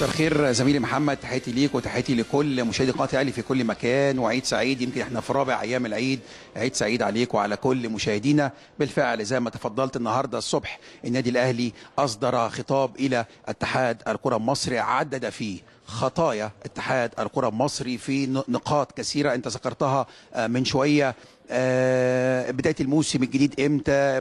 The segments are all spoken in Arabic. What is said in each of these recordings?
مساء الخير زميلي محمد تحياتي ليك وتحياتي لكل مشاهدي قناه الاهلي في كل مكان وعيد سعيد يمكن احنا في رابع ايام العيد عيد سعيد عليك وعلى كل مشاهدينا بالفعل زي ما تفضلت النهارده الصبح النادي الاهلي اصدر خطاب الى اتحاد الكره المصري عدد فيه خطايا اتحاد الكره المصري في نقاط كثيره انت ذكرتها آه، من شويه آه، بدايه الموسم الجديد امتى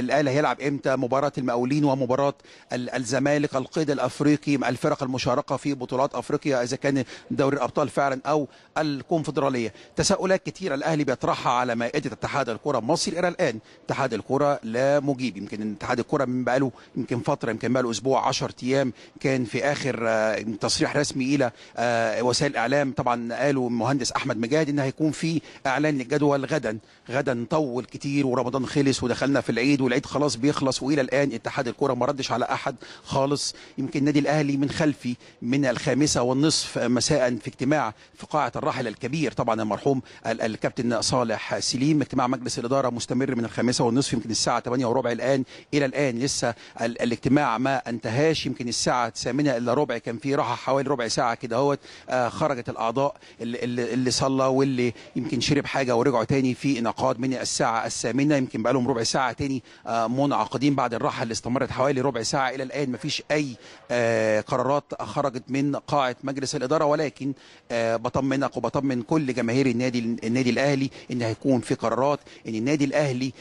الاهلي هيلعب امتى مباراه المقاولين ومباراه الزمالك القيد الافريقي الفرق المشاركه في بطولات افريقيا اذا كان دوري الابطال فعلا او الكونفدراليه تساؤلات كثيره الاهلي بيطرحها على مائده اتحاد الكره المصري الى الان اتحاد الكره لا مجيب يمكن اتحاد الكره من بقاله يمكن فتره يمكن بقاله اسبوع 10 ايام كان في اخر آه، تصريح رسمي الى آه، وسائل الاعلام طبعا قالوا المهندس احمد مجاهد ان هيكون في اعلان للجدول غدا غدا طول نطول كتير ورمضان خلص ودخلنا في العيد والعيد خلاص بيخلص والى الان اتحاد الكوره ما ردش على احد خالص يمكن النادي الاهلي من خلفي من الخامسه والنصف مساء في اجتماع في قاعه الراحل الكبير طبعا المرحوم الكابتن صالح سليم اجتماع مجلس الاداره مستمر من الخامسه والنصف يمكن الساعه 8 وربع الان الى الان لسه الاجتماع ما انتهاش يمكن الساعه 8 الا ربع كان في راحه حوالي ربع ساعه كده اهوت آه، خرجت الاعضاء اللي, اللي صلى واللي يمكن شرب حاجه ورجعوا تاني في انعقاد من الساعة الثامنة يمكن بقى لهم ربع ساعة تاني آه، منعقدين بعد الراحة اللي استمرت حوالي ربع ساعة إلى الآن مفيش أي آه، قرارات خرجت من قاعة مجلس الإدارة ولكن آه، بطمنك وبطمن كل جماهير النادي النادي الأهلي إن هيكون في قرارات إن النادي الأهلي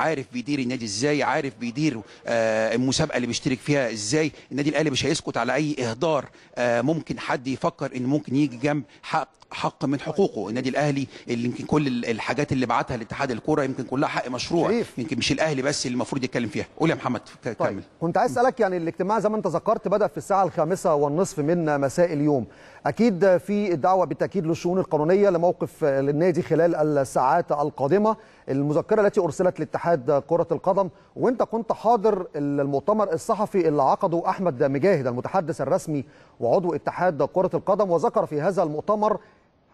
عارف بيدير النادي إزاي عارف بيدير المسابقة اللي بيشترك فيها إزاي النادي الأهلي مش هيسكت على أي إهدار ممكن حد يفكر إن ممكن يجي جنب حق حق من حقوقه النادي الأهلي اللي يمكن كل الحاجات الحاجات اللي بعتها لاتحاد الكوره يمكن كلها حق مشروع شريف. يمكن مش الاهلي بس اللي المفروض يتكلم فيها قول يا محمد طيب، كمل طيب. كنت عايز اسالك يعني الاجتماع زي ما انت ذكرت بدا في الساعه الخامسة والنصف من مساء اليوم اكيد في دعوه بالتاكيد للشؤون القانونيه لموقف النادي خلال الساعات القادمه المذكره التي ارسلت لاتحاد كره القدم وانت كنت حاضر المؤتمر الصحفي اللي عقده احمد مجاهد المتحدث الرسمي وعضو اتحاد كره القدم وذكر في هذا المؤتمر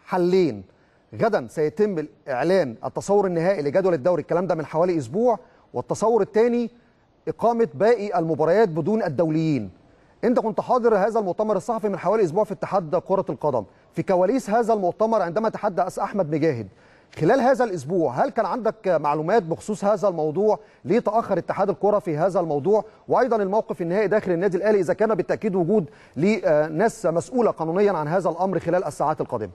حلين غدا سيتم اعلان التصور النهائي لجدول الدوري الكلام ده من حوالي اسبوع والتصور الثاني اقامه باقي المباريات بدون الدوليين انت كنت حاضر هذا المؤتمر الصحفي من حوالي اسبوع في اتحاد كره القدم في كواليس هذا المؤتمر عندما تحدث احمد مجاهد خلال هذا الاسبوع هل كان عندك معلومات بخصوص هذا الموضوع ليه تاخر اتحاد الكره في هذا الموضوع وايضا الموقف النهائي داخل النادي الاهلي اذا كان بالتاكيد وجود لناس مسؤوله قانونيا عن هذا الامر خلال الساعات القادمه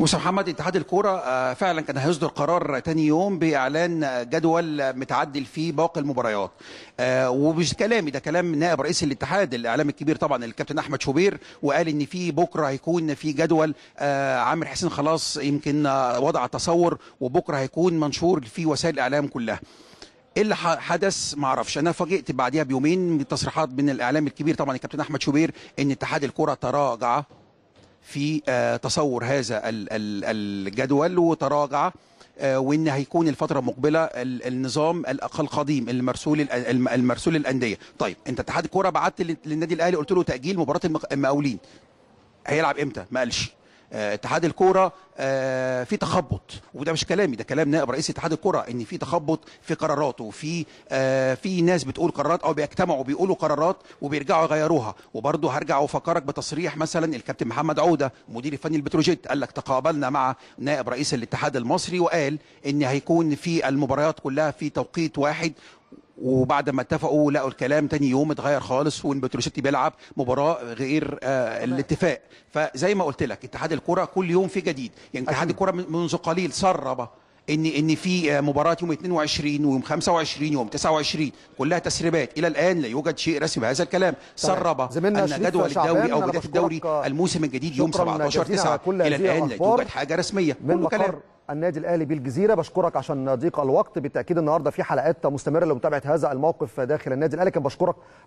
مصطفى محمد اتحاد الكوره آه، فعلا كان هيصدر قرار تاني يوم باعلان جدول متعدل فيه باقي المباريات آه، ومش كلامي ده كلام نائب رئيس الاتحاد الاعلام الكبير طبعا الكابتن احمد شوبير وقال ان في بكره هيكون في جدول آه، عامر حسين خلاص يمكن وضع تصور وبكره هيكون منشور في وسائل الاعلام كلها ايه اللي حدث ما اعرفش انا فاجئت بعديها بيومين بتصريحات من الاعلام الكبير طبعا الكابتن احمد شوبير ان اتحاد الكره تراجع في آه، تصور هذا الجدول وتراجع آه، وان هيكون الفتره المقبله النظام الاقل قديم المرسول المرسول الانديه طيب انت اتحاد الكوره بعت للنادي الاهلي قلت له تاجيل مباراه المقاولين هيلعب امتى ما قالش آه، اتحاد الكوره آه، في تخبط وده مش كلامي ده كلام نائب رئيس اتحاد الكوره ان في تخبط في قراراته في آه، في ناس بتقول قرارات او بيجتمعوا بيقولوا قرارات وبيرجعوا يغيروها وبرضه هرجع وافكرك بتصريح مثلا الكابتن محمد عوده مدير الفني البتروجيت قال لك تقابلنا مع نائب رئيس الاتحاد المصري وقال ان هيكون في المباريات كلها في توقيت واحد وبعد ما اتفقوا لقوا الكلام تاني يوم اتغير خالص وان بتروشيتي بيلعب مباراه غير آه الاتفاق فزي ما قلت لك اتحاد الكره كل يوم في جديد يعني اتحاد الكره منذ قليل سرب ان ان في آه، مباراه يوم 22 ويوم 25 ويوم 29 كلها تسريبات الى الان لا يوجد شيء رسمي بهذا الكلام سرب ان جدول الدوري او بدايه الدوري الموسم الجديد يوم 17 9 الى الان لا يوجد حاجه رسميه من النادي الاهلي بالجزيره بشكرك عشان ضيق الوقت بالتاكيد النهارده في حلقات مستمره لمتابعه هذا الموقف داخل النادي الاهلي كان بشكرك على